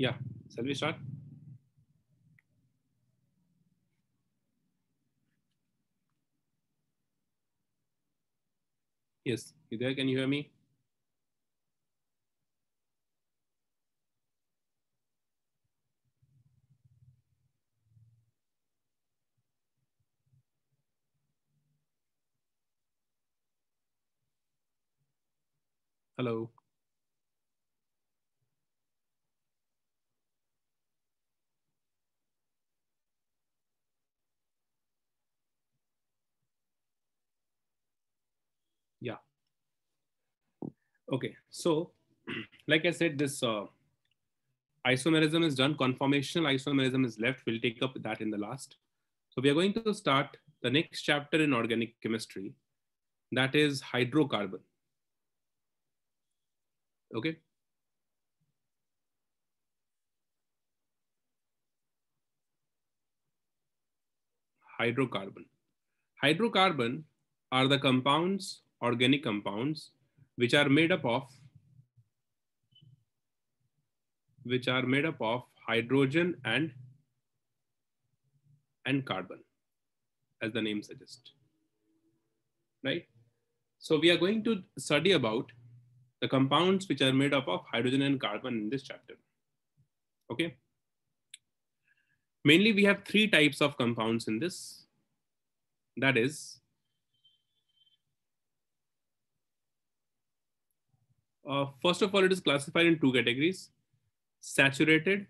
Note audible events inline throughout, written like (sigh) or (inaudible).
Yeah, shall we start? Yes, you there? Can you hear me? Hello. Okay, so (clears throat) like I said, this uh, isomerism is done, conformational isomerism is left. We'll take up that in the last. So we are going to start the next chapter in organic chemistry, that is hydrocarbon. Okay. Hydrocarbon. Hydrocarbon are the compounds, organic compounds, which are made up of which are made up of hydrogen and and carbon as the name suggests right so we are going to study about the compounds which are made up of hydrogen and carbon in this chapter okay mainly we have three types of compounds in this that is Uh, first of all, it is classified in two categories, saturated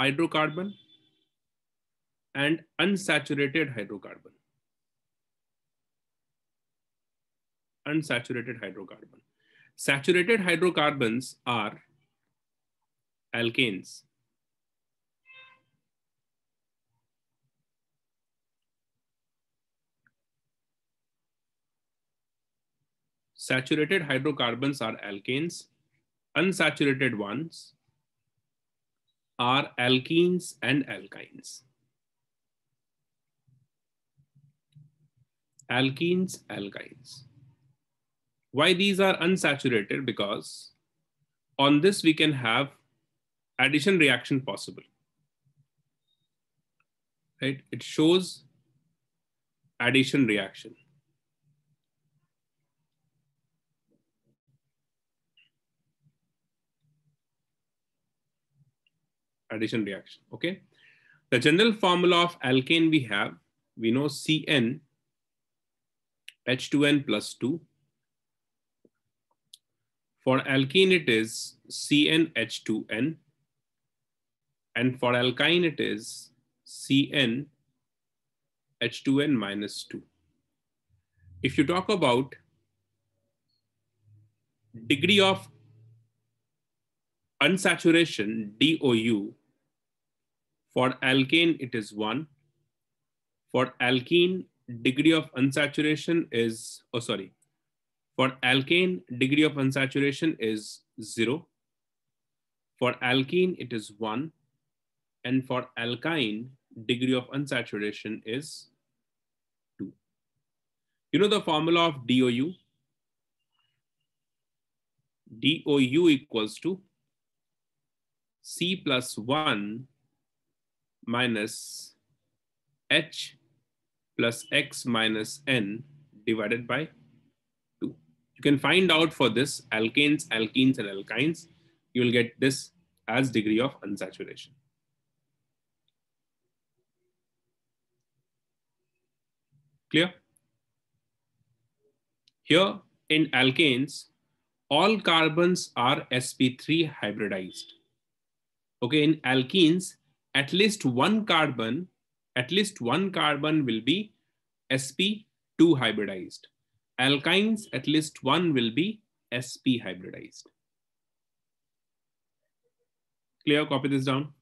hydrocarbon and unsaturated hydrocarbon. Unsaturated hydrocarbon. Saturated hydrocarbons are alkanes. Saturated hydrocarbons are alkanes. Unsaturated ones are alkenes and alkynes. Alkenes, alkynes. Why these are unsaturated? Because on this we can have addition reaction possible. Right? It shows addition reaction. addition reaction. Okay. The general formula of alkane we have, we know Cn H2n plus 2. For alkene, it is CnH2n. And for alkyne, it is CnH2n minus 2. If you talk about degree of unsaturation, DOU, for alkane, it is one. For alkene, degree of unsaturation is, oh, sorry. For alkane, degree of unsaturation is zero. For alkene, it is one. And for alkyne, degree of unsaturation is two. You know the formula of DOU? DOU equals to C plus one minus h plus x minus n divided by 2. You can find out for this alkanes, alkenes, and alkynes. You will get this as degree of unsaturation. Clear? Here in alkanes, all carbons are sp3 hybridized. Okay, in alkenes, at least one carbon, at least one carbon will be sp2 hybridized. Alkynes, at least one will be sp hybridized. Clear, copy this down.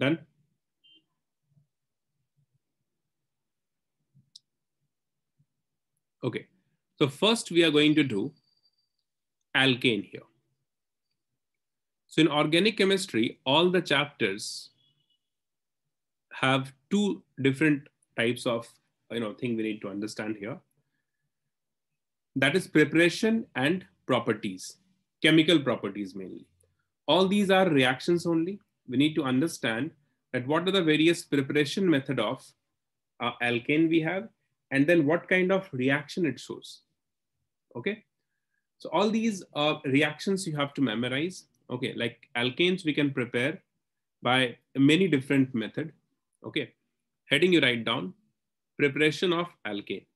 Done? Okay, so first we are going to do alkane here. So in organic chemistry, all the chapters have two different types of you know thing we need to understand here. That is preparation and properties, chemical properties mainly. All these are reactions only we need to understand that what are the various preparation method of uh, alkane we have, and then what kind of reaction it shows. Okay. So all these uh, reactions you have to memorize. Okay, like alkanes we can prepare by many different method. Okay, heading you write down, preparation of alkane.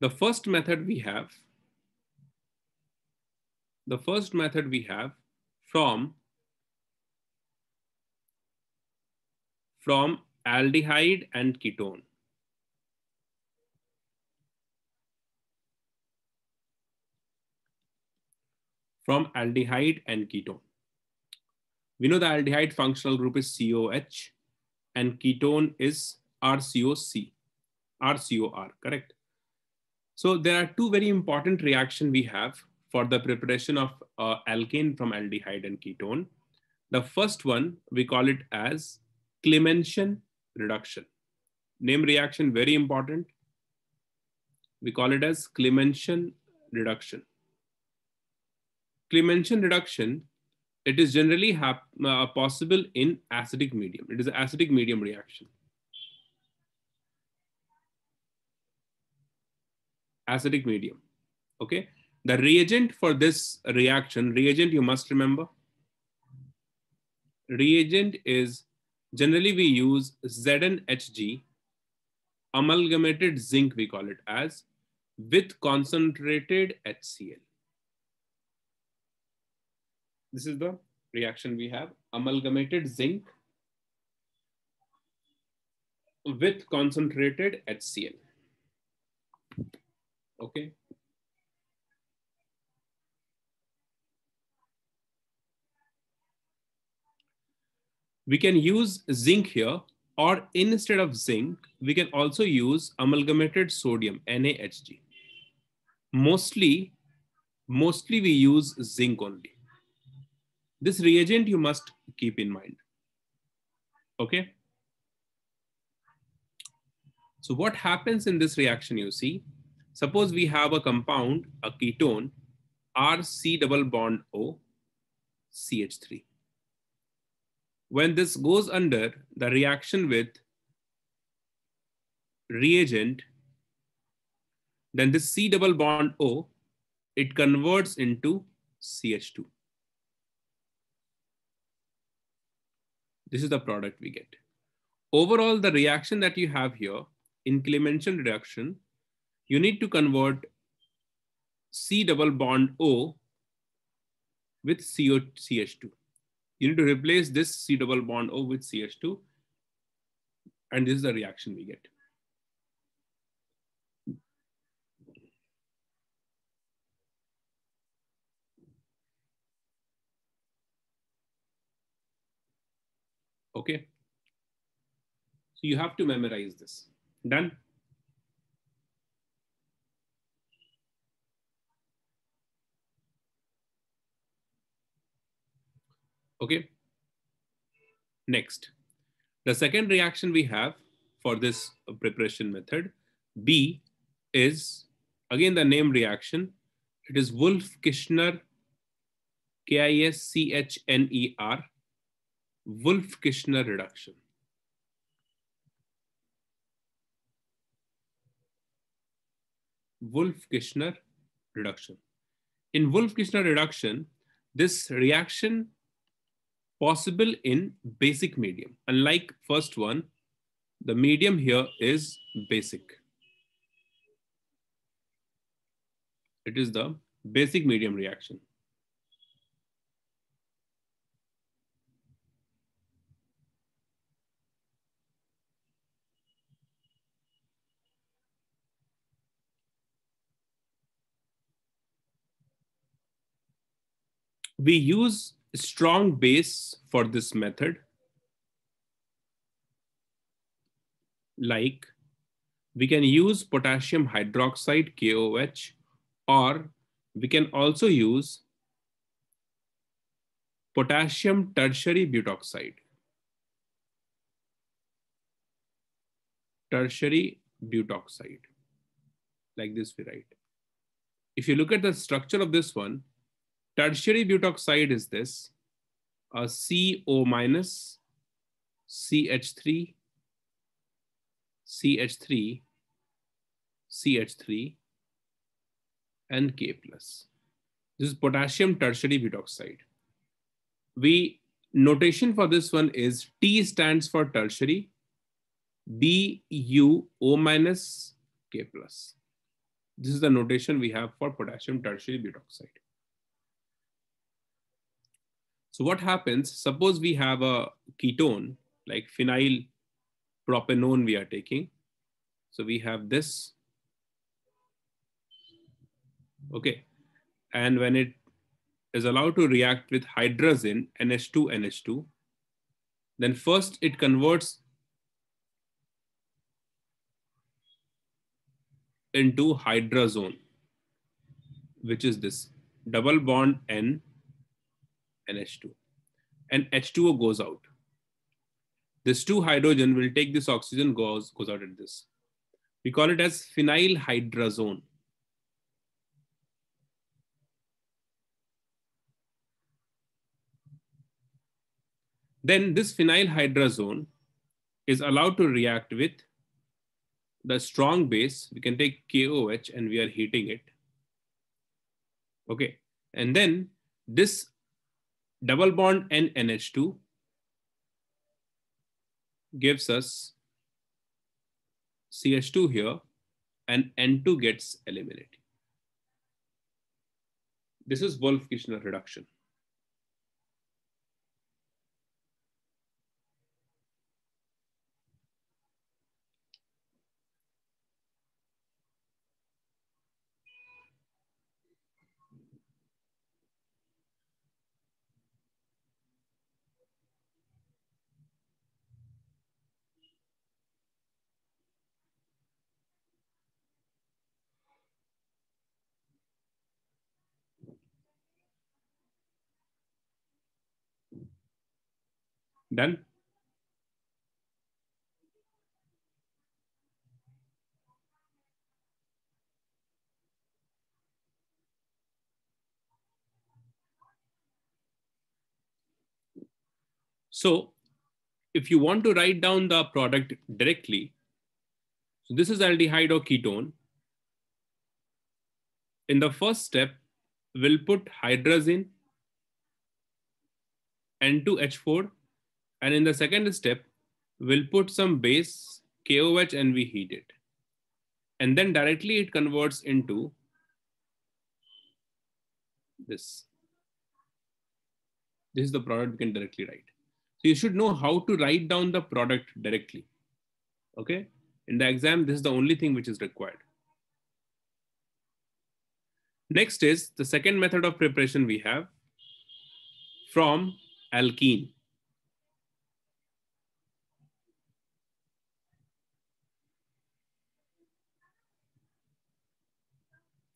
The first method we have, the first method we have from, from aldehyde and ketone. From aldehyde and ketone. We know the aldehyde functional group is COH and ketone is RCOC, RCOR, correct? So there are two very important reaction we have for the preparation of uh, alkane from aldehyde and ketone. The first one, we call it as Clemention reduction. Name reaction, very important. We call it as Clemention reduction. Clemention reduction, it is generally uh, possible in acidic medium. It is an acidic medium reaction. acidic medium. Okay. The reagent for this reaction, reagent you must remember. Reagent is generally we use ZnHG, amalgamated zinc we call it as, with concentrated HCl. This is the reaction we have, amalgamated zinc with concentrated HCl. Okay. We can use zinc here, or instead of zinc, we can also use amalgamated sodium, NaHG. Mostly, mostly we use zinc only. This reagent you must keep in mind. Okay. So what happens in this reaction you see, Suppose we have a compound, a ketone, RC double bond O, CH3. When this goes under the reaction with reagent, then this C double bond O, it converts into CH2. This is the product we get. Overall, the reaction that you have here in reduction you need to convert C double bond O with CO, CH2. You need to replace this C double bond O with CH2. And this is the reaction we get. Okay. So you have to memorize this. Done? Okay. Next, the second reaction we have for this preparation method, B, is again the name reaction. It is Wolf Kishner, K I S C H N E R, Wolf Kishner reduction. Wolf Kishner reduction. In Wolf Kishner reduction, this reaction possible in basic medium. Unlike first one, the medium here is basic. It is the basic medium reaction. We use strong base for this method like we can use potassium hydroxide KOH or we can also use potassium tertiary butoxide. Tertiary butoxide like this we write. If you look at the structure of this one, Tertiary butoxide is this, a uh, CO minus, CH3, CH3, CH3, and K+. plus. This is potassium tertiary butoxide. We notation for this one is T stands for tertiary, B, U, O minus, K+. plus. This is the notation we have for potassium tertiary butoxide. So what happens, suppose we have a ketone like phenyl propanone we are taking. So we have this, okay. And when it is allowed to react with hydrazine, NH2, NH2, then first it converts into hydrazone, which is this double bond N NH2 and H2O goes out. This two hydrogen will take this oxygen goes, goes out at this. We call it as phenyl hydrazone. Then this phenyl hydrazone is allowed to react with the strong base. We can take KOH and we are heating it. Okay, and then this double bond and NH2 gives us CH2 here and N2 gets eliminated. This is Wolf-Kirchner reduction. So if you want to write down the product directly, so this is aldehyde or ketone. In the first step, we'll put hydrazine N2H4 and in the second step, we'll put some base KOH and we heat it. And then directly it converts into this. This is the product we can directly write. So you should know how to write down the product directly. Okay. In the exam, this is the only thing which is required. Next is the second method of preparation we have from alkene.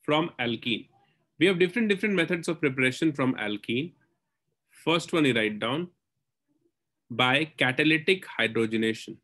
from alkene. We have different, different methods of preparation from alkene. First one you write down by catalytic hydrogenation.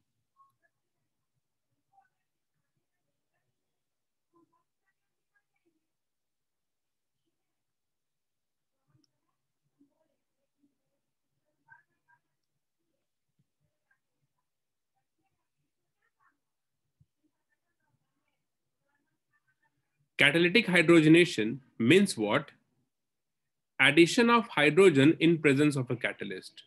Catalytic hydrogenation means what? Addition of hydrogen in presence of a catalyst.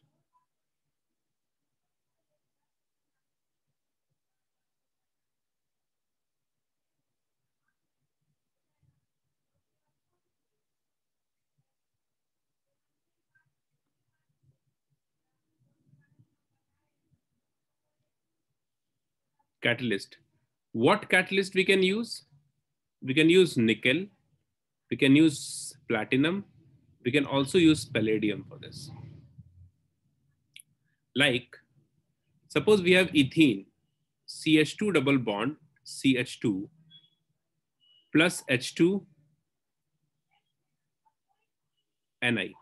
catalyst. What catalyst we can use? we can use nickel, we can use platinum, we can also use palladium for this. Like, suppose we have ethene, CH2 double bond, CH2 plus H2 Ni.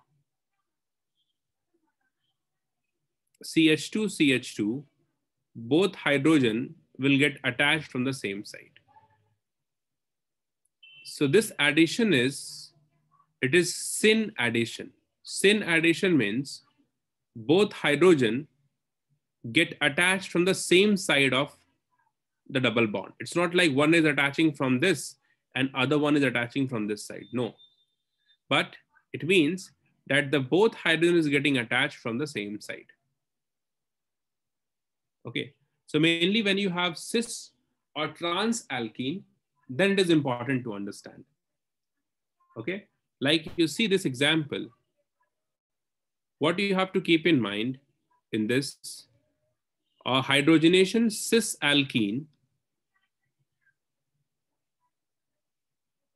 CH2, CH2, both hydrogen will get attached from the same side so this addition is, it is syn addition. Syn addition means both hydrogen get attached from the same side of the double bond. It's not like one is attaching from this and other one is attaching from this side. No. But it means that the both hydrogen is getting attached from the same side. Okay. So mainly when you have cis or trans alkene, then it is important to understand. Okay, like you see this example, what do you have to keep in mind in this? A hydrogenation cis alkene,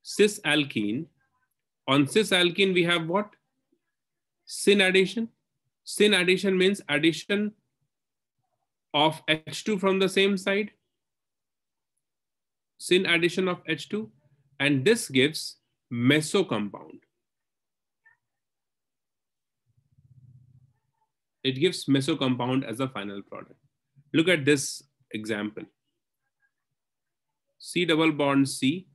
cis alkene. On cis alkene, we have what? Syn addition. Syn addition means addition of H2 from the same side syn addition of H2 and this gives meso compound. It gives meso compound as the final product. Look at this example. C double bond C,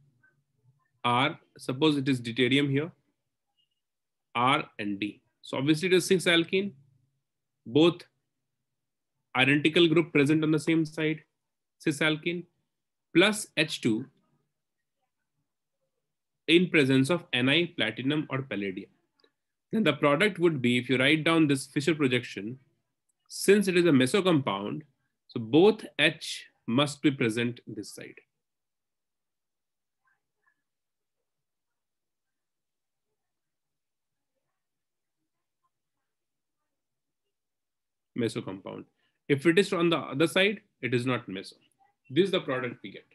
R, suppose it is deuterium here, R and D. So obviously it is 6 alkene, both identical group present on the same side, cis alkene plus H2 in presence of Ni, platinum, or palladium. Then the product would be, if you write down this Fischer projection, since it is a meso compound, so both H must be present this side. Meso compound. If it is on the other side, it is not meso. This is the product we get.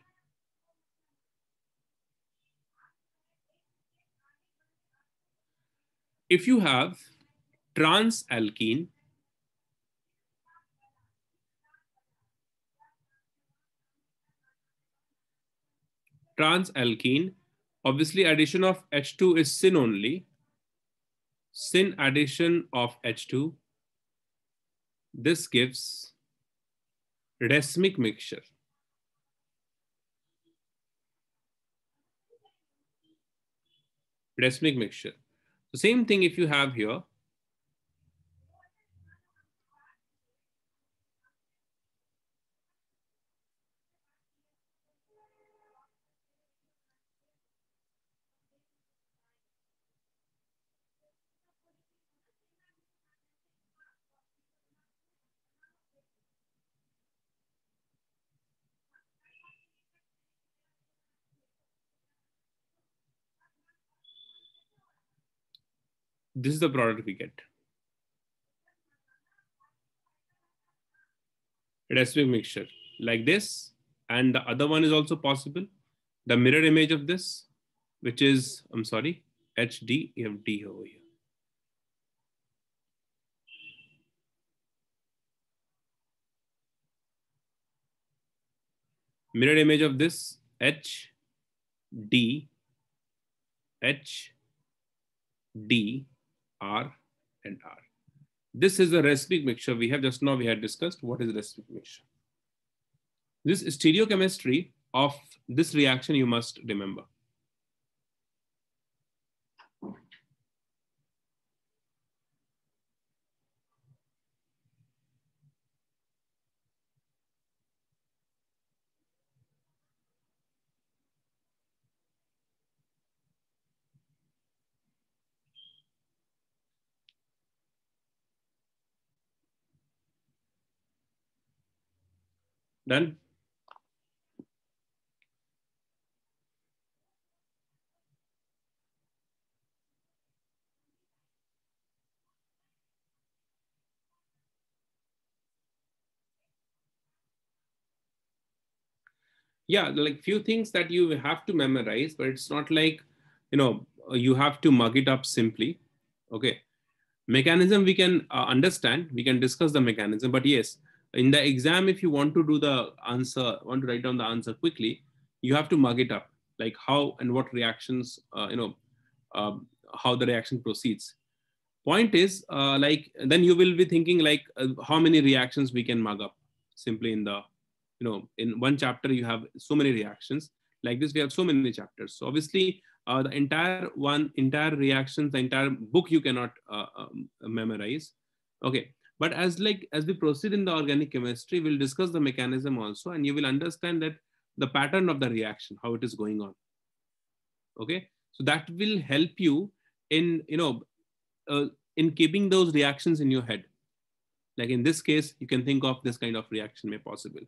If you have trans alkene, trans alkene, obviously addition of H2 is syn only, syn addition of H2, this gives racemic mixture. racemic mixture. The same thing if you have here, this is the product we get. It has to be a mixture like this. And the other one is also possible. The mirror image of this, which is, I'm sorry, HD, you have over here. Mirror image of this, H, D, H, D, R and R. This is a recidic mixture. We have just now, we had discussed what is recidic mixture. This stereochemistry of this reaction you must remember. Done. yeah like few things that you have to memorize but it's not like you know you have to mug it up simply okay mechanism we can uh, understand we can discuss the mechanism but yes in the exam if you want to do the answer want to write down the answer quickly you have to mug it up like how and what reactions uh, you know um, how the reaction proceeds point is uh, like then you will be thinking like uh, how many reactions we can mug up simply in the you know in one chapter you have so many reactions like this we have so many chapters so obviously uh, the entire one entire reactions the entire book you cannot uh, um, memorize okay but as like as we proceed in the organic chemistry, we'll discuss the mechanism also, and you will understand that the pattern of the reaction, how it is going on. Okay, so that will help you in you know uh, in keeping those reactions in your head. Like in this case, you can think of this kind of reaction may possible.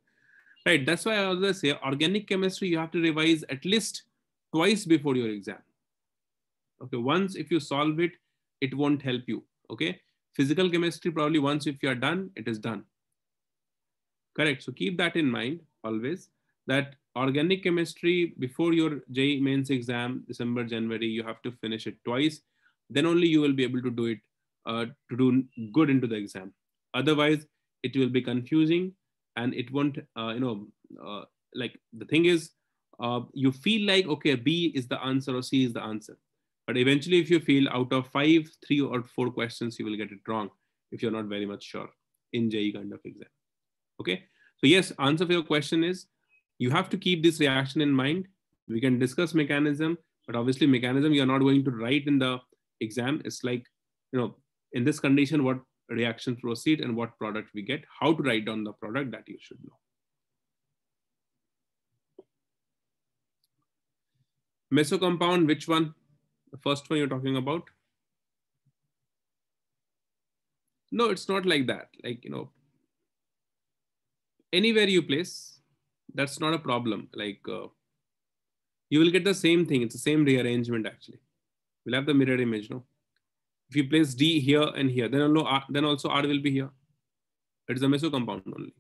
Right, that's why I always say organic chemistry, you have to revise at least twice before your exam. Okay, once if you solve it, it won't help you. Okay, Physical chemistry, probably once if you are done, it is done. Correct. So keep that in mind always that organic chemistry before your JE mains exam, December, January, you have to finish it twice. Then only you will be able to do it, uh, to do good into the exam. Otherwise, it will be confusing and it won't, uh, you know, uh, like the thing is, uh, you feel like, okay, B is the answer or C is the answer. But eventually, if you feel out of five, three or four questions, you will get it wrong if you're not very much sure in JE kind of exam. Okay. So yes, answer for your question is you have to keep this reaction in mind. We can discuss mechanism, but obviously mechanism you're not going to write in the exam. It's like, you know, in this condition, what reaction proceed and what product we get, how to write down the product that you should know. Mesocompound, which one? The first one you're talking about? No, it's not like that. Like, you know, anywhere you place, that's not a problem. Like, uh, you will get the same thing. It's the same rearrangement, actually. We'll have the mirror image, no? If you place D here and here, then, no, R, uh, then also R will be here. It is a meso compound only.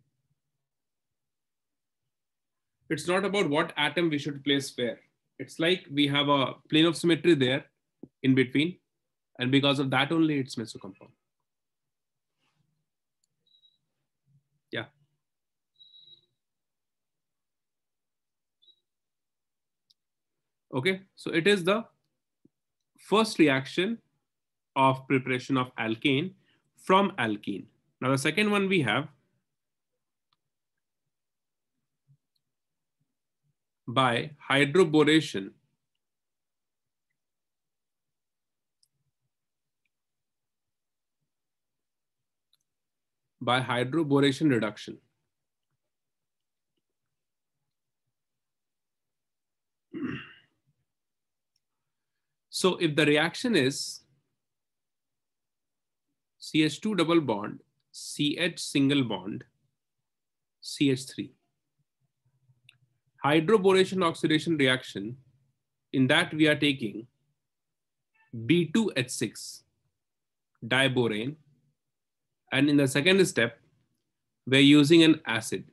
It's not about what atom we should place where it's like we have a plane of symmetry there in between. And because of that only, it's mesocompound. Yeah. Okay, so it is the first reaction of preparation of alkane from alkene. Now the second one we have by hydroboration by hydroboration reduction. So if the reaction is CH2 double bond, CH single bond, CH3 hydroboration oxidation reaction, in that we are taking B2H6 diborane. And in the second step, we're using an acid,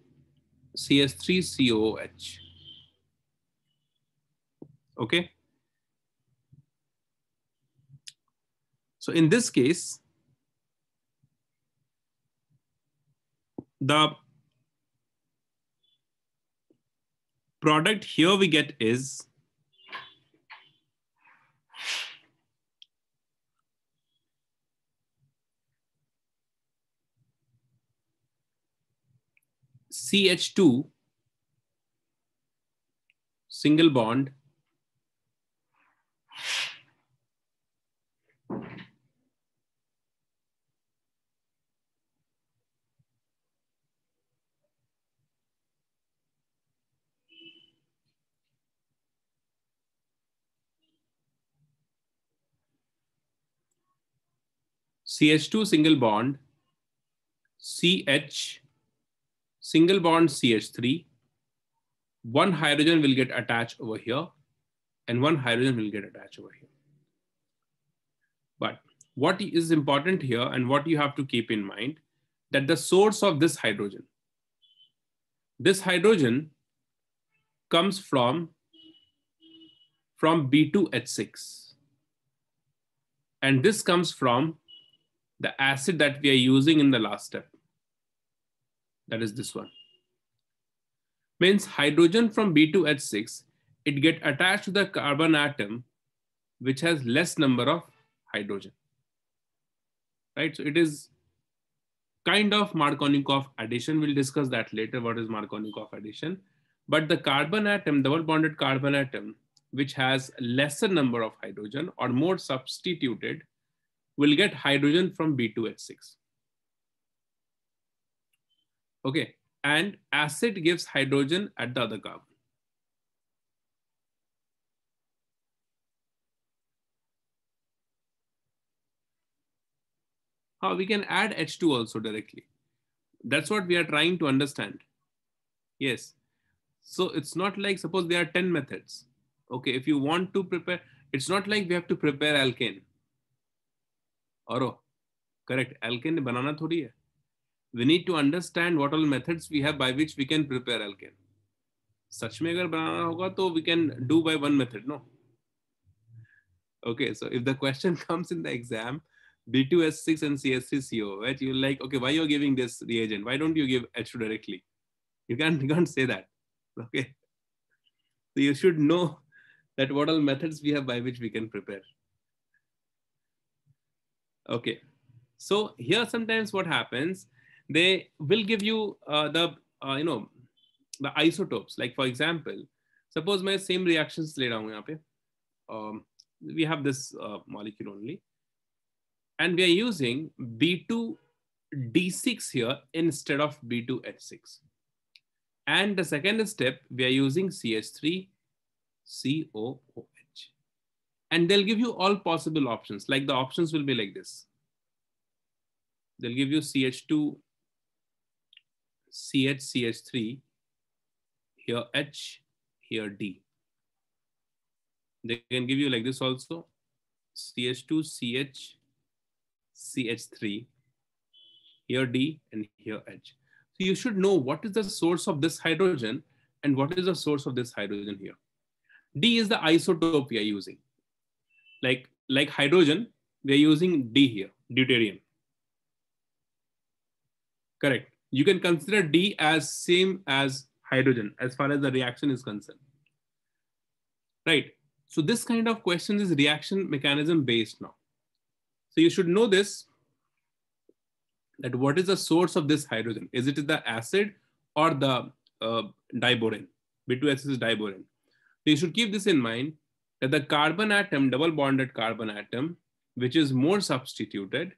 CS3COOH. Okay. So in this case, the product here we get is CH2 single bond CH2 single bond, CH, single bond CH3. One hydrogen will get attached over here and one hydrogen will get attached over here. But what is important here and what you have to keep in mind that the source of this hydrogen, this hydrogen comes from, from B2H6. And this comes from the acid that we are using in the last step. That is this one. Means hydrogen from B2H6, it get attached to the carbon atom, which has less number of hydrogen. Right, so it is kind of Markovnikov addition. We'll discuss that later, what is Markovnikov addition. But the carbon atom, double bonded carbon atom, which has lesser number of hydrogen or more substituted, will get hydrogen from B2H6. Okay, and acid gives hydrogen at the other carbon. How we can add H2 also directly. That's what we are trying to understand. Yes. So it's not like suppose there are 10 methods. Okay, if you want to prepare, it's not like we have to prepare alkane और correct alkane बनाना थोड़ी है we need to understand what all methods we have by which we can prepare alkane such में अगर बनाना होगा तो we can do by one method no okay so if the question comes in the exam b2s6 and cscco right you're like okay why you're giving this reagent why don't you give h2 directly you can't you can't say that okay so you should know that what all methods we have by which we can prepare Okay. So here sometimes what happens, they will give you uh, the, uh, you know, the isotopes. Like for example, suppose my same reactions lay down here. Um, we have this uh, molecule only. And we are using B2D6 here instead of B2H6. And the second step, we are using CH3COOH and they'll give you all possible options. Like the options will be like this. They'll give you CH2, CH, CH3, here H, here D. They can give you like this also, CH2, CH, CH3, here D and here H. So you should know what is the source of this hydrogen and what is the source of this hydrogen here. D is the isotope we are using like like hydrogen we are using d here deuterium correct you can consider d as same as hydrogen as far as the reaction is concerned right so this kind of question is reaction mechanism based now so you should know this that what is the source of this hydrogen is it the acid or the uh, diborane b2s is diborane so you should keep this in mind that the carbon atom, double bonded carbon atom, which is more substituted,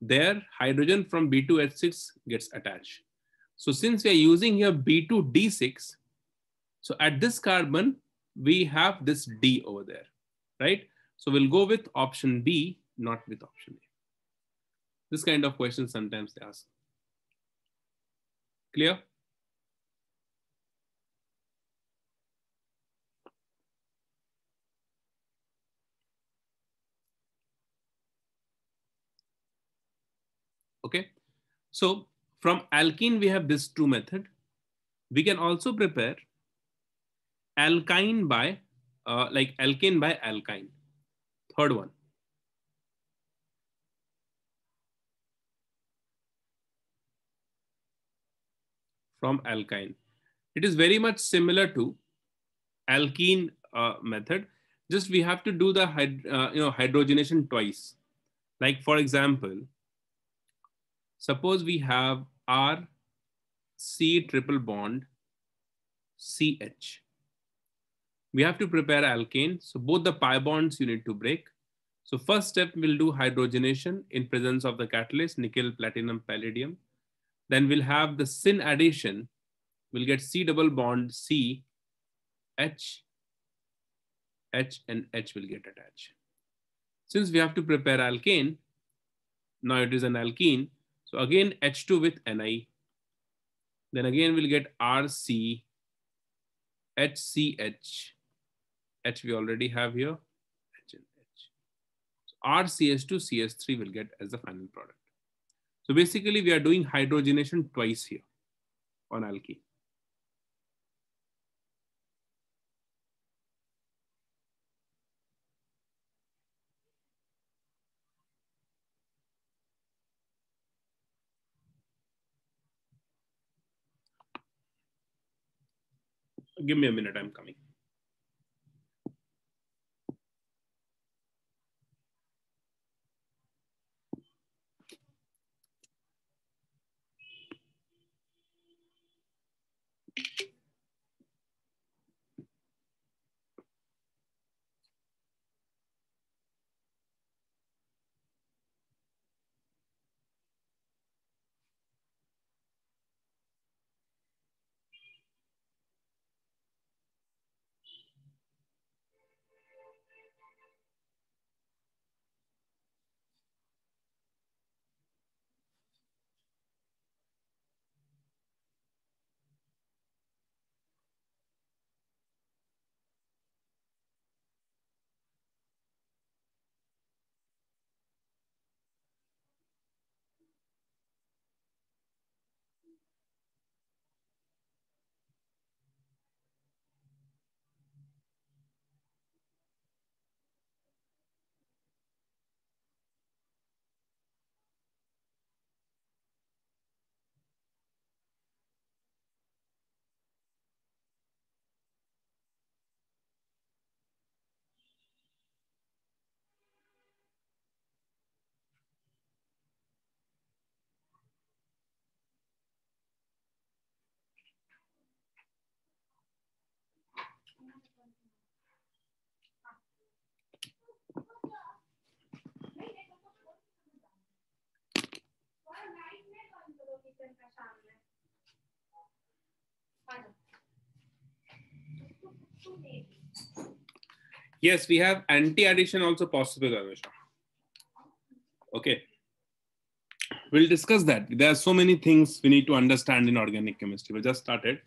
there hydrogen from B2H6 gets attached. So since we are using here B2D6, so at this carbon, we have this D over there, right? So we'll go with option B, not with option A. This kind of question sometimes they ask. Clear? Okay. So from alkene, we have this two method. We can also prepare alkyne by, uh, like alkane by alkyne. Third one. From alkyne. It is very much similar to alkene uh, method. Just we have to do the uh, you know hydrogenation twice. Like for example, Suppose we have R C triple bond CH. We have to prepare alkane. So both the pi bonds you need to break. So first step, we'll do hydrogenation in presence of the catalyst, nickel, platinum, palladium. Then we'll have the syn addition. We'll get C double bond C, H, H and H will get attached. Since we have to prepare alkane, now it is an alkene, so again, H2 with Ni. Then again, we'll get RC, HCH. H we already have here, H and H. So RCH2, CS3 will get as the final product. So basically, we are doing hydrogenation twice here on alkene. Give me a minute. I'm coming. Yes, we have anti-addition also possible, Anusha. Okay. We'll discuss that. There are so many things we need to understand in organic chemistry. We just started.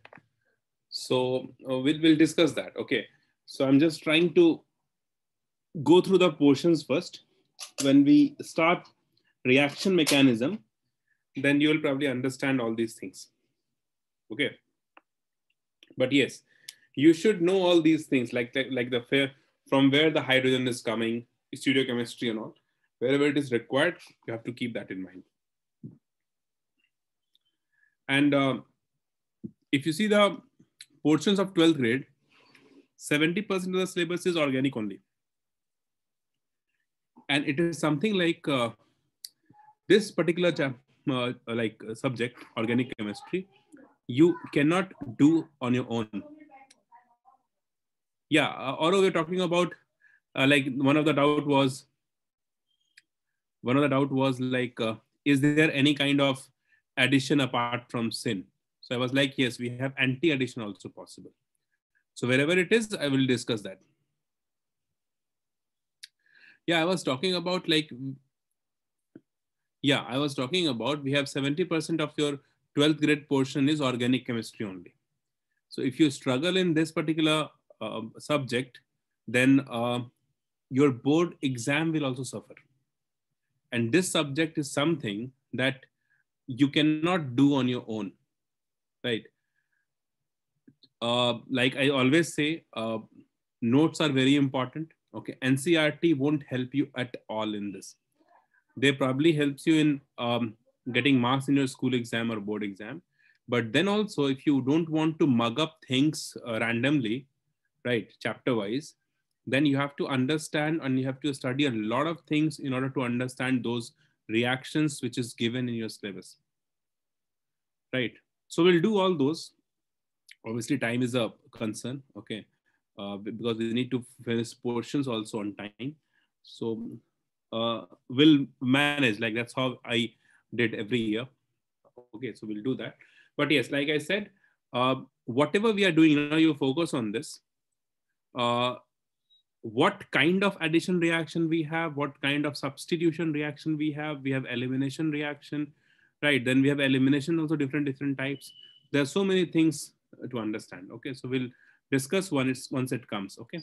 So uh, we'll, we'll discuss that. Okay. So I'm just trying to go through the portions first. When we start reaction mechanism, then you will probably understand all these things. Okay. But yes, you should know all these things, like like, like the fair from where the hydrogen is coming, studio chemistry and all. Wherever it is required, you have to keep that in mind. And uh, if you see the portions of 12th grade, 70% of the syllabus is organic only. And it is something like uh, this particular chapter uh, uh, like uh, subject organic chemistry you cannot do on your own yeah uh, or we're talking about uh, like one of the doubt was one of the doubt was like uh, is there any kind of addition apart from sin so i was like yes we have anti addition also possible so wherever it is i will discuss that yeah i was talking about like yeah, I was talking about we have 70% of your 12th grade portion is organic chemistry only. So if you struggle in this particular uh, subject, then uh, your board exam will also suffer. And this subject is something that you cannot do on your own, right? Uh, like I always say, uh, notes are very important. Okay, NCRT won't help you at all in this they probably helps you in um, getting marks in your school exam or board exam but then also if you don't want to mug up things uh, randomly right chapter wise then you have to understand and you have to study a lot of things in order to understand those reactions which is given in your syllabus right so we'll do all those obviously time is a concern okay uh, because we need to finish portions also on time so uh, will manage. Like that's how I did every year. Okay, so we'll do that. But yes, like I said, uh, whatever we are doing now, you focus on this. Uh, what kind of addition reaction we have, what kind of substitution reaction we have, we have elimination reaction, right? Then we have elimination also different different types. There are so many things to understand. Okay, so we'll discuss once once it comes. Okay.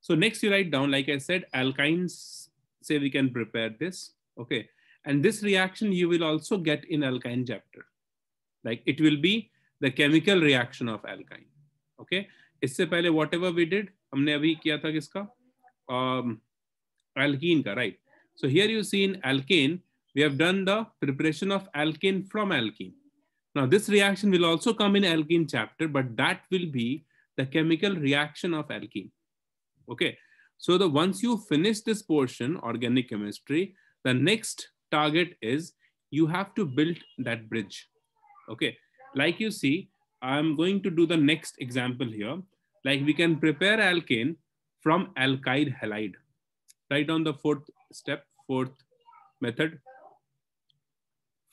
So next you write down, like I said, alkynes say we can prepare this, okay? And this reaction you will also get in alkyne chapter. Like it will be the chemical reaction of alkyne, okay? इससे पहले what ever we did हमने अभी किया था किसका alkene um, का right? So here you see in alkane we have done the preparation of alkane from alkene. Now this reaction will also come in alkene chapter, but that will be the chemical reaction of alkene. Okay, so the once you finish this portion, organic chemistry, the next target is you have to build that bridge. Okay, like you see, I'm going to do the next example here. Like we can prepare alkane from alkyl halide. Write down the fourth step, fourth method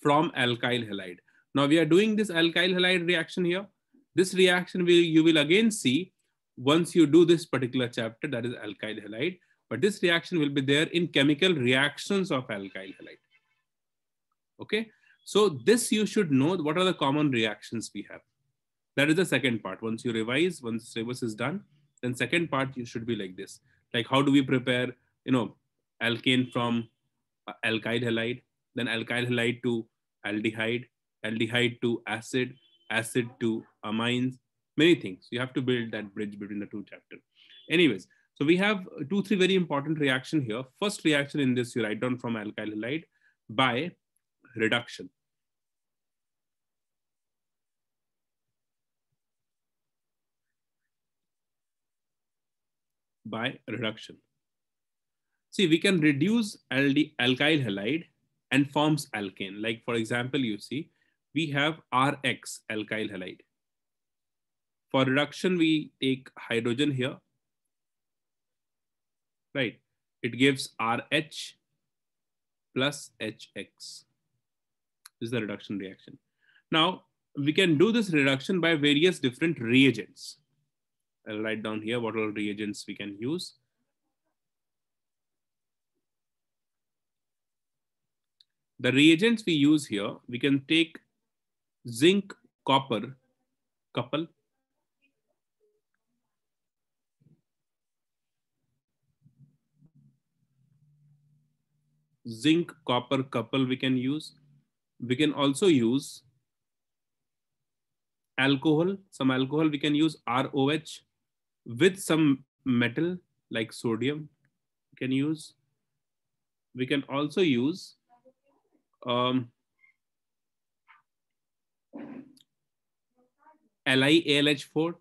from alkyl halide. Now we are doing this alkyl halide reaction here. This reaction will you will again see once you do this particular chapter, that is alkyl halide, but this reaction will be there in chemical reactions of alkyl halide. Okay, so this you should know what are the common reactions we have. That is the second part. Once you revise, once service is done, then second part you should be like this. Like how do we prepare, you know, alkane from uh, alkyl halide, then alkyl halide to aldehyde, aldehyde to acid, acid to amines, many things. You have to build that bridge between the two chapters. Anyways, so we have two, three very important reaction here. First reaction in this, you write down from alkyl halide by reduction. By reduction. See, we can reduce alkyl halide and forms alkane. Like for example, you see, we have RX alkyl halide. For reduction, we take hydrogen here. Right. It gives RH plus HX This is the reduction reaction. Now, we can do this reduction by various different reagents. I'll write down here what all reagents we can use. The reagents we use here, we can take zinc, copper couple zinc copper couple we can use. We can also use alcohol. Some alcohol we can use ROH with some metal like sodium we can use. We can also use um, LiALH4.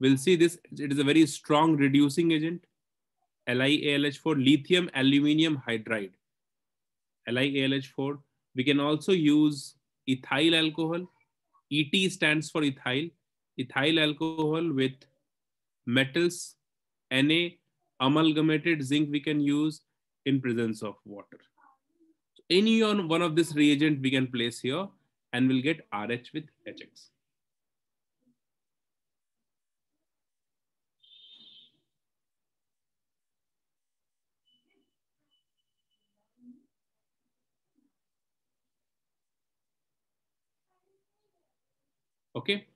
We'll see this, it is a very strong reducing agent. LiALH4, lithium aluminium hydride. LiALH4. We can also use ethyl alcohol. ET stands for ethyl. Ethyl alcohol with metals, Na, amalgamated zinc we can use in presence of water. So any one of this reagent we can place here and we'll get RH with HX. Okay.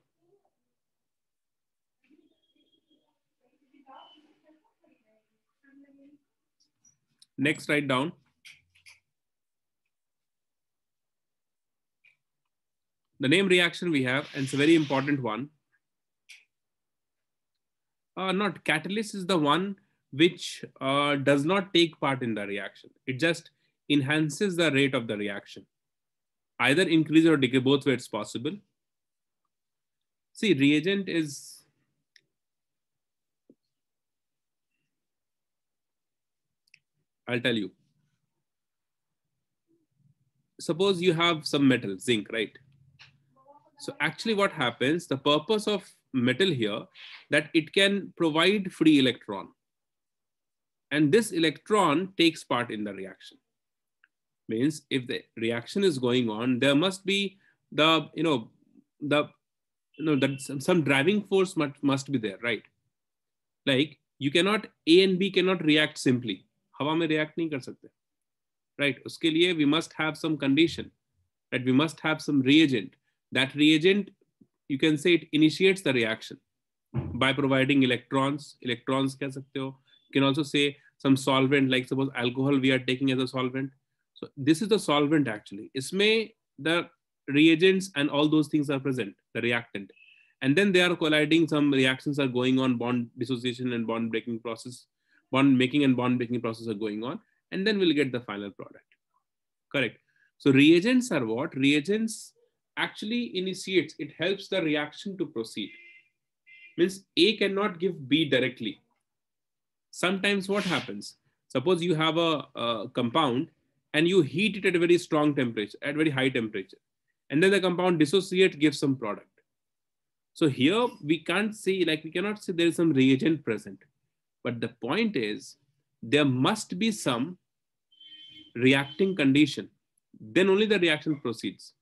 Next, write down. The name reaction we have, and it's a very important one. Uh, not catalyst is the one which uh, does not take part in the reaction. It just enhances the rate of the reaction. Either increase or decrease, both ways possible. See, reagent is I'll tell you. Suppose you have some metal, zinc, right? So actually what happens, the purpose of metal here, that it can provide free electron. And this electron takes part in the reaction. Means if the reaction is going on, there must be the, you know, the no that some, some driving force must, must be there right like you cannot a and b cannot react simply हवा में react नहीं कर सकते right उसके लिए we must have some condition right we must have some reagent that reagent you can say it initiates the reaction by providing electrons electrons कह सकते हो you can also say some solvent like suppose alcohol we are taking as a solvent so this is the solvent actually इसमें the reagents and all those things are present, the reactant. And then they are colliding, some reactions are going on, bond dissociation and bond breaking process, bond making and bond breaking process are going on, and then we'll get the final product. Correct. So reagents are what? Reagents actually initiates, it helps the reaction to proceed. Means A cannot give B directly. Sometimes what happens? Suppose you have a, a compound and you heat it at a very strong temperature, at very high temperature and then the compound dissociate gives some product. So here we can't see, like we cannot say there is some reagent present, but the point is there must be some reacting condition. Then only the reaction proceeds.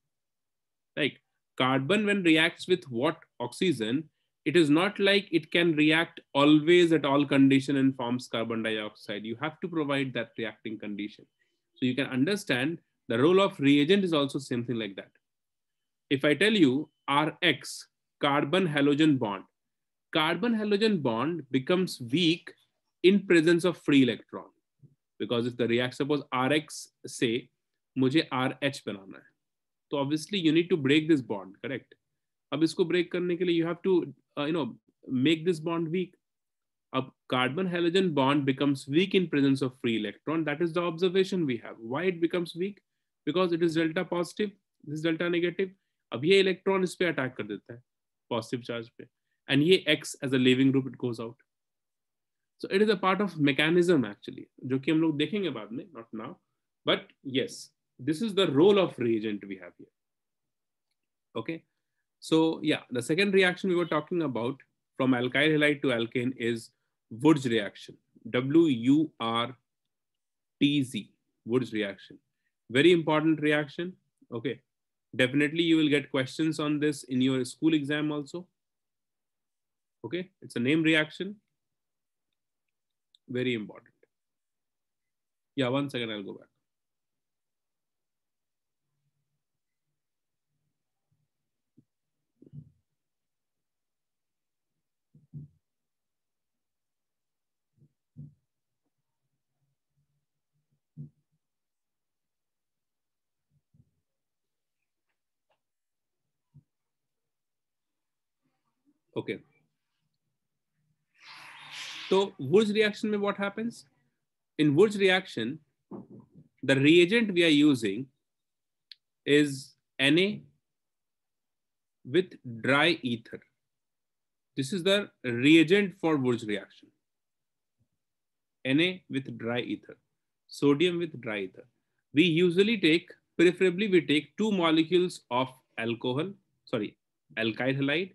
Like carbon when reacts with what oxygen, it is not like it can react always at all condition and forms carbon dioxide. You have to provide that reacting condition. So you can understand the role of reagent is also same thing like that if I tell you Rx, carbon halogen bond, carbon halogen bond becomes weak in presence of free electron. Because if the react, was Rx say, मुझे RH बनाना है तो obviously you need to break this bond, correct? अब इसको break करने के लिए you have to uh, you know make this bond weak. A carbon halogen bond becomes weak in presence of free electron. That is the observation we have. Why it becomes weak? Because it is delta positive, this delta negative. अब ये electron इस पर attack कर देता है positive charge पे and ये X as a leaving group it goes out so it is a part of mechanism actually जो कि हम लोग देखेंगे बाद में not now but yes this is the role of reagent we have here okay so yeah the second reaction we were talking about from alkyl halide to alkane is Wurtz reaction W U R T G Wurtz reaction very important reaction okay Definitely you will get questions on this in your school exam also. Okay, it's a name reaction. Very important. Yeah, one second, I'll go back. Okay. So Woods reaction may what happens? In Woods reaction, the reagent we are using is Na with dry ether. This is the reagent for Woods reaction. Na with dry ether, sodium with dry ether. We usually take, preferably we take two molecules of alcohol, sorry, alkyl halide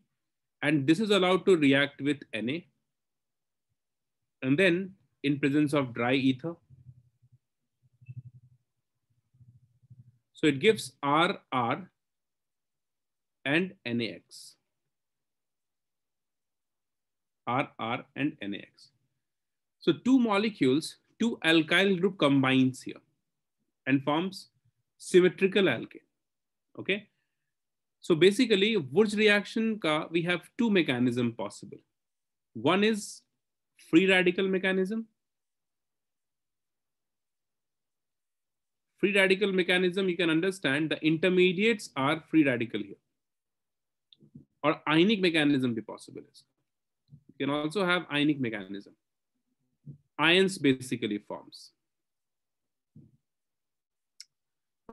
and this is allowed to react with Na. And then in presence of dry ether, so it gives RR and NAX. RR and NAX. So two molecules, two alkyl group combines here and forms symmetrical alkane. Okay. So basically, Wurz reaction ka, we have two mechanism possible. One is free radical mechanism. Free radical mechanism, you can understand the intermediates are free radical here. Or ionic mechanism be possible is. You can also have ionic mechanism. Ions basically forms.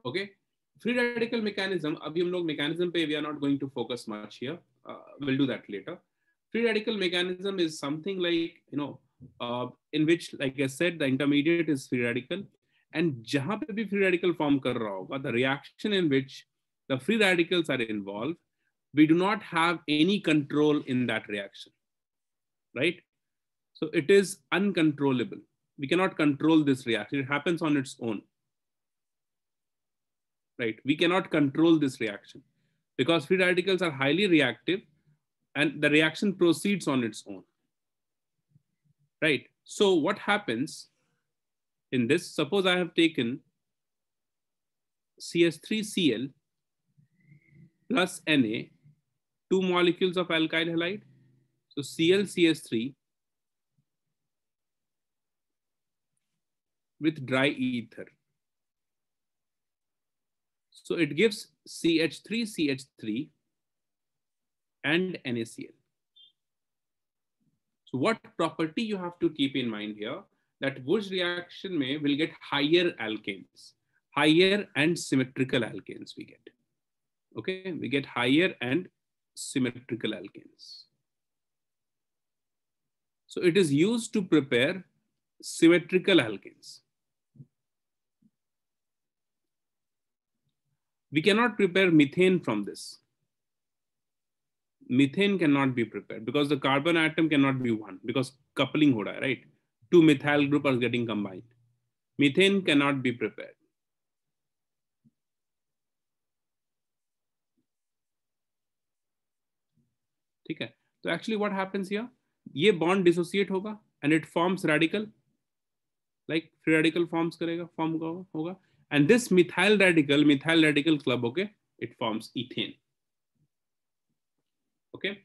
Okay, Free radical mechanism. अभी हम लोग mechanism पे we are not going to we'll do that later free radical mechanism is something like you know uh, in which like i said the intermediate is free radical and jahan pe bhi free radical form kar raha hoga the reaction in which the free radicals are involved we do not have any control in that reaction right so it is uncontrollable we cannot control this reaction it happens on its own right? We cannot control this reaction because free radicals are highly reactive and the reaction proceeds on its own, right? So what happens in this, suppose I have taken CS3Cl plus Na, two molecules of alkyl halide. So Cl, CS3 with dry ether. So it gives CH3CH3 and NaCl. So what property you have to keep in mind here that which reaction may will get higher alkanes, higher and symmetrical alkanes we get. Okay, we get higher and symmetrical alkanes. So it is used to prepare symmetrical alkanes. We cannot prepare methane from this. Methane cannot be prepared because the carbon atom cannot be one because coupling hoda, right? Two methyl group are getting combined. Methane cannot be prepared. Okay. So actually, what happens here? Here bond dissociate, dissociate होगा and it forms radical like free radical forms करेगा form and this methyl radical, methyl radical club, okay, it forms ethane. Okay.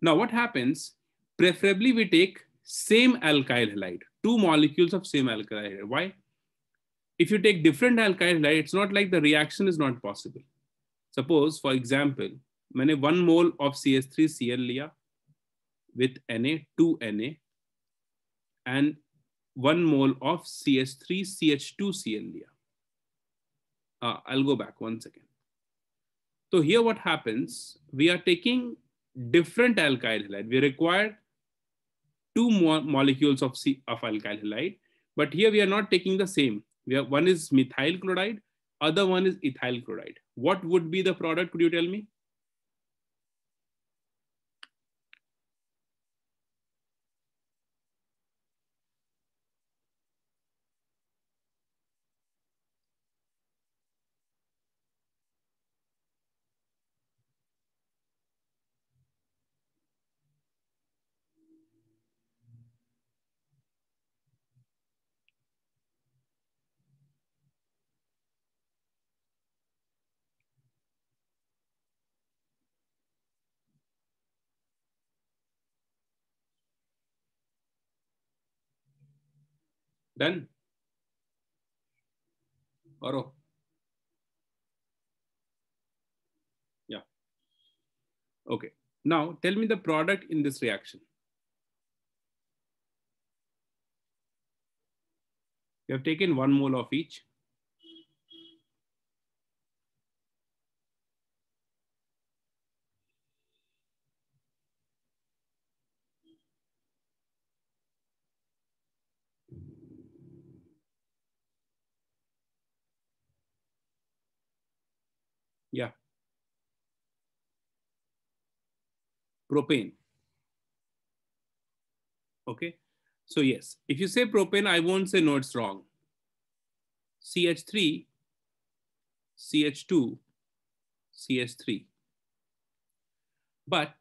Now what happens? Preferably we take same alkyl halide, two molecules of same alkyl halide. Why? If you take different alkyl halide, it's not like the reaction is not possible. Suppose, for example, मैंने one mole of CH3Cl with Na, 2Na and one mole of CH3CH2Cl uh, I'll go back once again. So here what happens, we are taking different alkyl halide. We require two more molecules of, C of alkyl halide, but here we are not taking the same. We have, one is methyl chloride, other one is ethyl chloride. What would be the product, could you tell me? Done? Oro. Yeah. Okay. Now tell me the product in this reaction. You have taken one mole of each. Yeah. Propane. Okay. So yes, if you say propane, I won't say no, it's wrong. CH3, CH2, CH3. But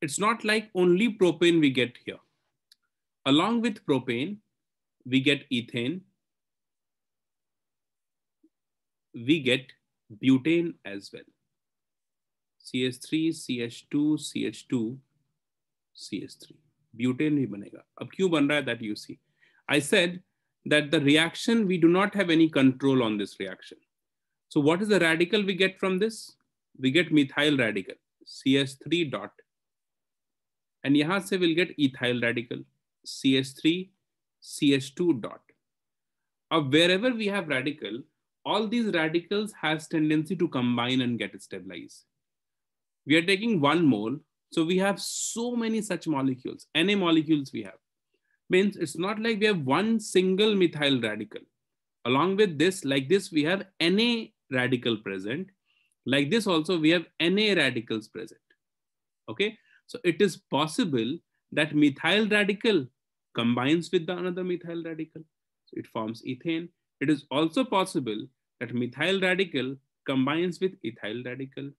it's not like only propane we get here. Along with propane, we get ethane, we get butane as well. CH3, CH2, CH2, CH3. Butane भी बनेगा. अब क्यों बन रहा है that you see. I said that the reaction, we do not have any control on this reaction. So what is the radical we get from this? We get methyl radical, CH3 dot. And yahan se we'll get ethyl radical, CH3, CH2 dot. Now, wherever we have radical, all these radicals has tendency to combine and get stabilized. We are taking one mole. So we have so many such molecules, NA molecules we have. Means it's not like we have one single methyl radical. Along with this, like this, we have NA radical present. Like this also, we have NA radicals present. Okay, so it is possible that methyl radical combines with the another methyl radical. So it forms ethane it is also possible that methyl radical combines with ethyl radical,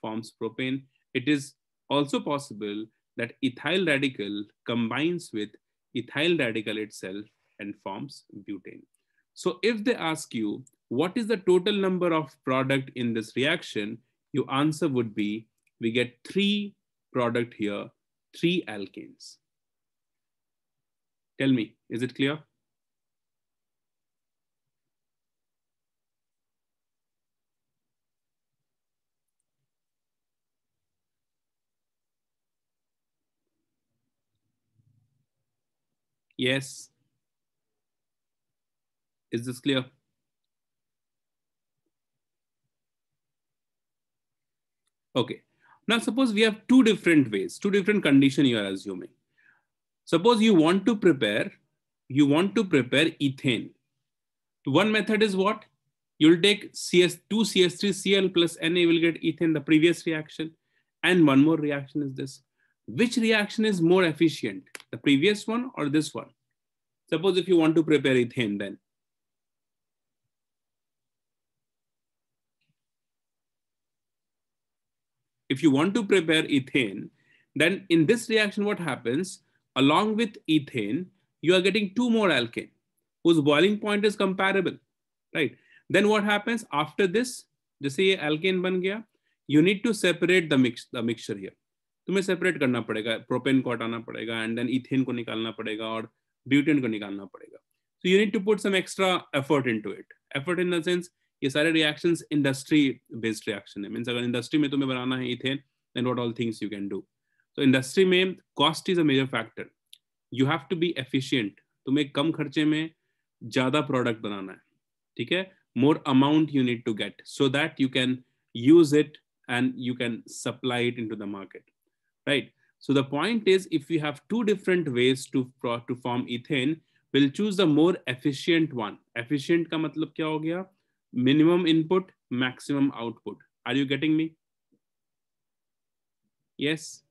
forms propane. It is also possible that ethyl radical combines with ethyl radical itself and forms butane. So if they ask you, what is the total number of product in this reaction? Your answer would be, we get three product here, three alkanes. Tell me, is it clear? Yes. Is this clear? Okay. Now suppose we have two different ways, two different condition you are assuming. Suppose you want to prepare, you want to prepare ethane. One method is what? You'll take CS2CS3Cl plus Na will get ethane, the previous reaction. And one more reaction is this. Which reaction is more efficient? the previous one or this one? Suppose if you want to prepare ethane then. If you want to prepare ethane, then in this reaction, what happens? Along with ethane, you are getting two more alkane whose boiling point is comparable, right? Then what happens after this? Just say alkane बन गया, you need to separate the mix the mixture here. तुम्हें separate करना पड़ेगा propane को हटाना पड़ेगा and then ethane को निकालना पड़ेगा और ब्यूटेन को निकालना पड़ेगा so you need to put some extra effort into it effort in the sense ये सारे रिएक्शन इंडस्ट्री बेस्ड रिएक्शन है मीन्स अगर इंडस्ट्री में तुम्हें बनाना है ethane then what all things you can do तो इंडस्ट्री में cost is a major factor you have to be efficient तुम्हें कम खर्चे में ज़्यादा प्रोडक्ट बनाना है ठीक है more amount you need to get so that you can use it and you can supply it into the market right? So the point is if we have two different ways to, to form ethane, we'll choose the more efficient one. Efficient ka matlab kya ho gaya? Minimum input, maximum output. Are you getting me? Yes.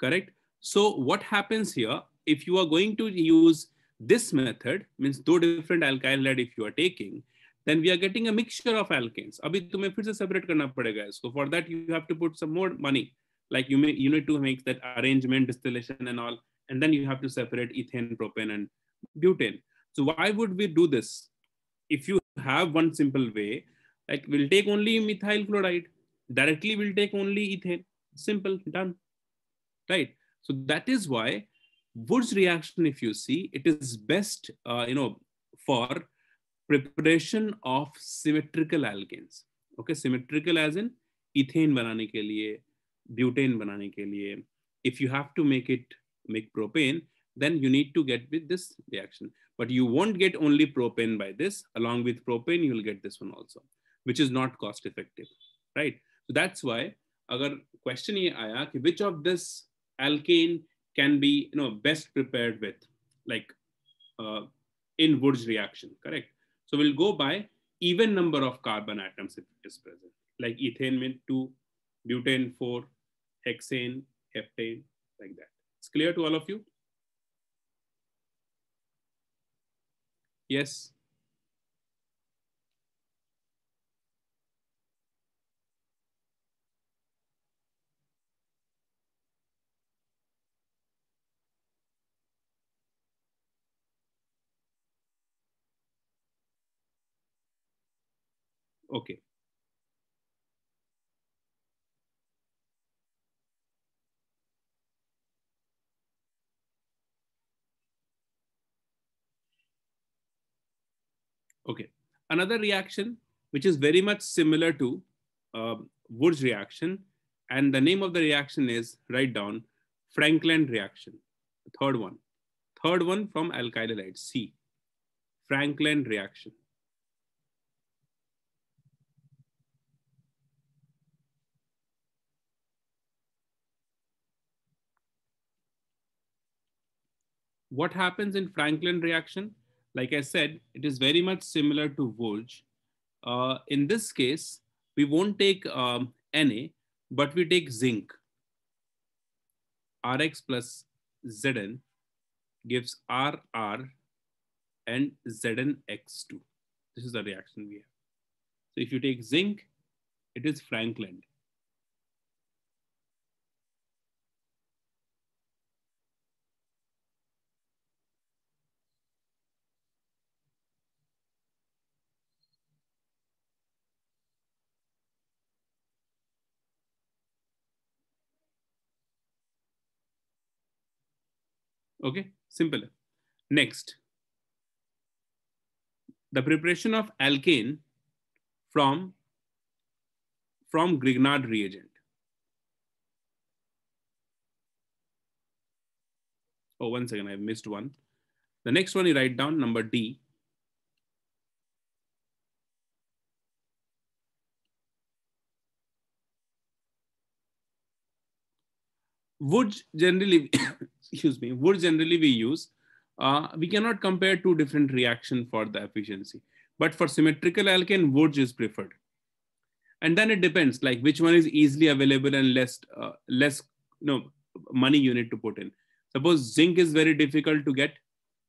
Correct. So what happens here, if you are going to use this method, means two different alkyl lead if you are taking, then we are getting a mixture of alkanes. अभी tumhe फिर से separate karna padega. So For that you have to put some more money. Like you may you need to make that arrangement, distillation and all, and then you have to separate ethane, propane, and butane. So why would we do this? If you have one simple way, like we'll take only methyl chloride directly. We'll take only ethane. Simple, done. Right. So that is why Wood's reaction, if you see, it is best, uh, you know, for preparation of symmetrical alkenes. Okay, symmetrical as in ethane बनाने के butane बनाने के If you have to make it make propane, then you need to get with this reaction. But you won't get only propane by this. Along with propane, you will get this one also, which is not cost effective, right? So that's why अगर question here, which of this alkane can be you know best prepared with like uh, in Woods reaction, correct? So we'll go by even number of carbon atoms if it is present, like ethane mean two, butane four, hexane, heptane, like that. It's clear to all of you? Yes. Okay. Okay. Another reaction, which is very much similar to um, Wood's reaction, and the name of the reaction is, write down, Franklin reaction, the third one. Third one from alkyl C. Franklin reaction. what happens in Franklin reaction? Like I said, it is very much similar to Volge. Uh, in this case, we won't take um, Na, but we take zinc. Rx plus Zn gives Rr and ZnX2. This is the reaction we have. So if you take zinc, it is Franklin. Okay, simple. Next, the preparation of alkane from, from Grignard reagent. Oh, one second, I missed one. The next one you write down, number D. Would generally (coughs) excuse me, would generally we use, uh, we cannot compare two different reaction for the efficiency. But for symmetrical alkane, Woods is preferred. And then it depends, like which one is easily available and less, uh, less you know, money you need to put in. Suppose zinc is very difficult to get,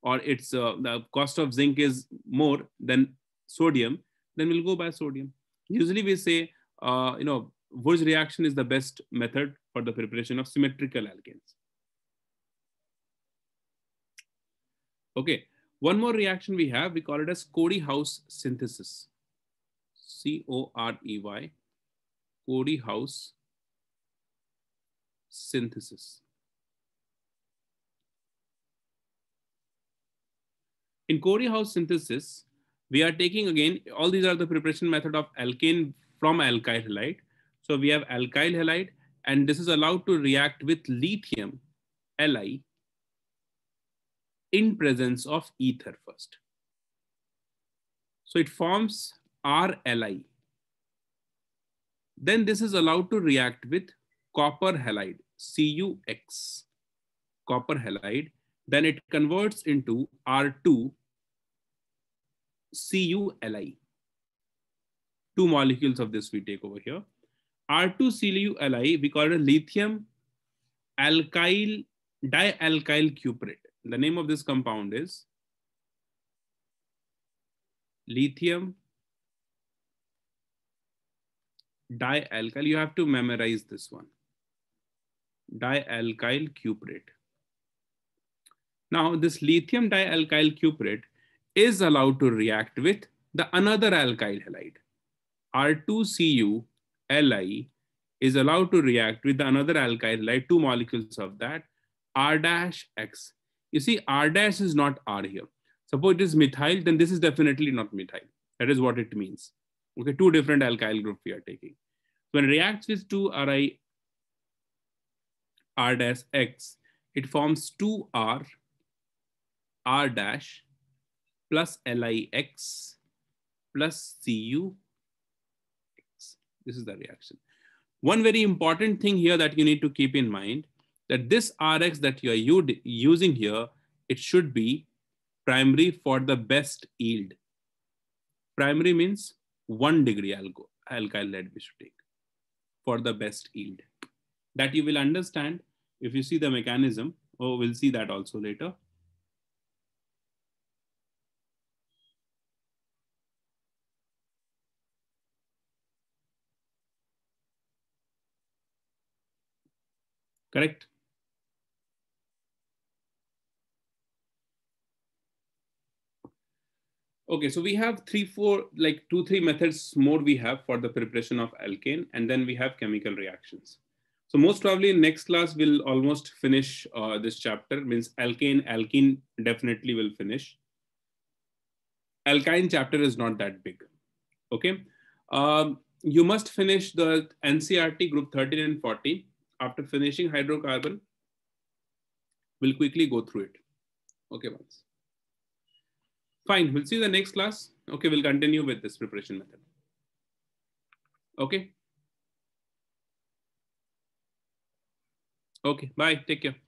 or it's uh, the cost of zinc is more than sodium, then we'll go by sodium. Usually we say, uh, you know, Woods reaction is the best method for the preparation of symmetrical alkanes. Okay, one more reaction we have, we call it as Cody-House synthesis. C-O-R-E-Y, Cody-House synthesis. In Cody-House synthesis, we are taking again, all these are the preparation method of alkane from alkyl halide. So we have alkyl halide, and this is allowed to react with lithium, Li, in presence of ether first. So it forms RLi. Then this is allowed to react with copper halide, CuX, copper halide. Then it converts into R2 CuLi. Two molecules of this we take over here. R2 CuLi, we call it lithium alkyl dialkyl cuprate. The name of this compound is lithium dialkyl. You have to memorize this one. Dialkyl cuprate. Now, this lithium dialkyl cuprate is allowed to react with the another alkyl halide. R2CuLi is allowed to react with the another alkyl halide, two molecules of that, R dash X. You see, R dash is not R here. Suppose it is methyl, then this is definitely not methyl. That is what it means. Okay, two different alkyl groups we are taking. When it reacts with 2Ri R dash X, it forms 2R R dash plus LIX plus CU. This is the reaction. One very important thing here that you need to keep in mind that this Rx that you are using here, it should be primary for the best yield. Primary means one degree alkyl lead we should take for the best yield. That you will understand if you see the mechanism. Oh, we'll see that also later. correct Okay, so we have three, four, like two, three methods more we have for the preparation of alkane, and then we have chemical reactions. So most probably next class we'll almost finish uh, this chapter, means alkane, alkene definitely will finish. Alkane chapter is not that big, okay? Um, you must finish the NCRT group 13 and fourteen After finishing hydrocarbon, we'll quickly go through it. Okay, once. Fine, we'll see the next class. Okay, we'll continue with this preparation method. Okay. Okay, bye, take care.